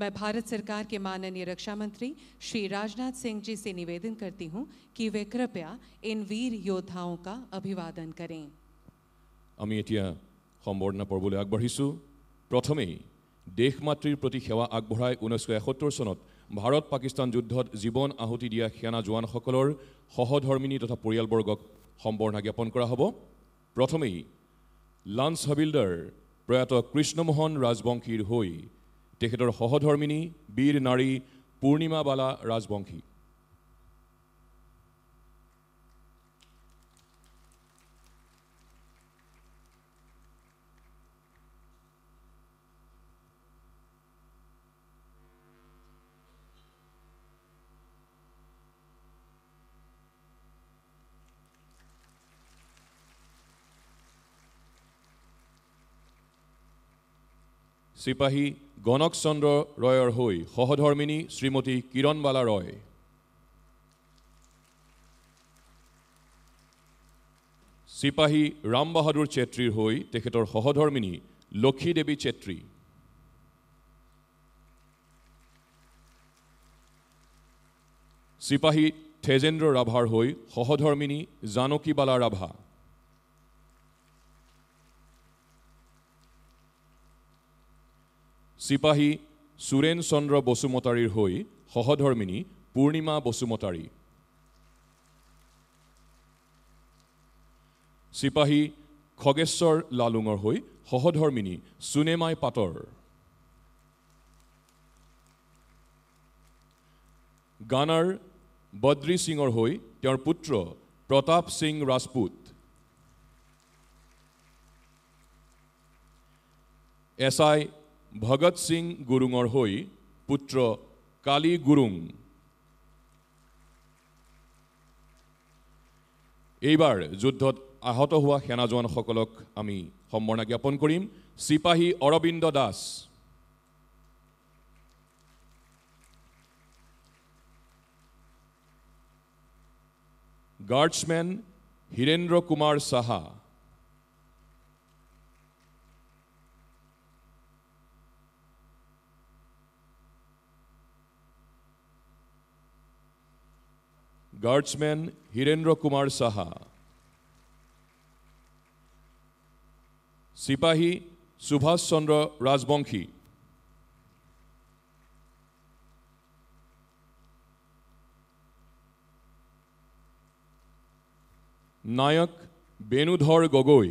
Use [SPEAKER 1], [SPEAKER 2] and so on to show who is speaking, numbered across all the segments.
[SPEAKER 1] मैं भारत सरकार के माननीय रक्षा मंत्री श्री राजनाथ सिंह जी से निवेदन करती हूं कि वे कृपया इन वीर योद्धाओं का अभिवादन करें সম্বৰ্ধনা পৰ্বলৈ আগবাঢ়িছোঁ প্ৰথমেই দেশ মাতৃৰ প্ৰতি সেৱা আগবঢ়াই ঊনৈছশ এসত্তৰ চনত ভাৰত পাকিস্তান যুদ্ধত জীৱন আহুতি দিয়া সেনা জোৱানসকলৰ সহধৰ্মিনী তথা পৰিয়ালবৰ্গক সম্বৰ্ধনা জ্ঞাপন কৰা হ'ব প্ৰথমেই লান্স হবিল্ডাৰ প্ৰয়াত কৃষ্ণমোহন ৰাজবংশীৰ হৈ তেখেতৰ সহধৰ্মিনী বীৰ নাৰী বালা ৰাজবংশী সিপাহী গণক চন্দ্ৰ ৰয়ৰ হৈ সহধৰ্মিনী শ্ৰীমতী কিৰণ বালা ৰয় চিপাহী ৰাম বাহাদুৰ ছেত্ৰীৰ হৈ তেখেতৰ সহধৰ্মিনী দেৱী চেত্ৰী চিপাহী থেজেন্দ্ৰ ৰাভাৰ হৈ সহধৰ্মিনী জানকী বালা ৰাভা চিপাহী সুৰেণ চন্দ্ৰ বসুমতাৰীৰ হৈ সহধৰ্মিনী পূৰ্ণিমা বসুমতাৰী চিপাহী খগেশ্বৰ লালুঙৰ হৈ সহধৰ্মিনী সুনেমাই পাটৰ গানাৰ বদ্ৰী সিঙৰ হৈ তেওঁৰ পুত্ৰ প্ৰতাপ সিং ৰাজপুত এছ আই ভগত সিং গুৰুঙৰ হৈ পুত্ৰ কালি গুৰুং এইবাৰ যুদ্ধত আহত হোৱা সেনা জোৱানসকলক আমি সম্বৰ্ণা জ্ঞাপন কৰিম চিপাহী অৰবিন্দ দাস গাৰ্ডছমেন হীৰেন্দ্ৰ কুমাৰ চাহা গাৰ্ডছমেন হীৰেন্দ্ৰ কুমাৰ চাহা চিপাহী সুভাষ চন্দ্ৰ ৰাজবংশী নায়ক বেণুধৰ গগৈ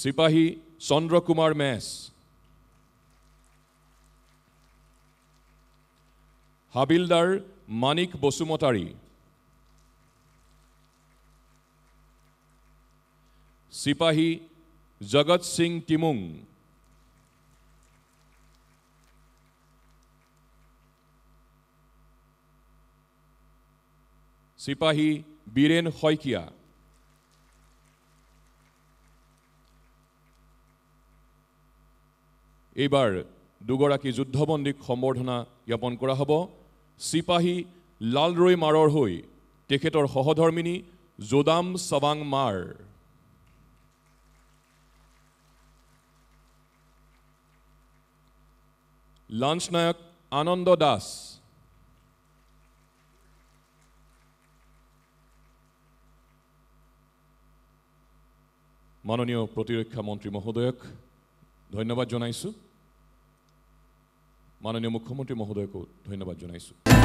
[SPEAKER 1] চিপাহী চন্দ্ৰ কুমাৰ মেছ হাবিলদাৰ মানিক বসুমতাৰী চিপাহী জগত সিং টিমুং চিপাহী বীৰেণ শইকীয়া এইবাৰ দুগৰাকী যুদ্ধবন্দীক সম্বৰ্ধনা জ্ঞাপন কৰা হ'ব চিপাহী লালৰৈ মাৰৰ হৈ তেখেতৰ সহধৰ্মিনী জোদাম চাবাং মাৰ লাঞ্চ নায়ক আনন্দ দাস মাননীয় প্ৰতিৰক্ষা মন্ত্ৰী মহোদয়ক ধন্যবাদ জনাইছোঁ মাননীয় মুখ্যমন্ত্ৰী মহোদয়কো ধন্যবাদ জনাইছোঁ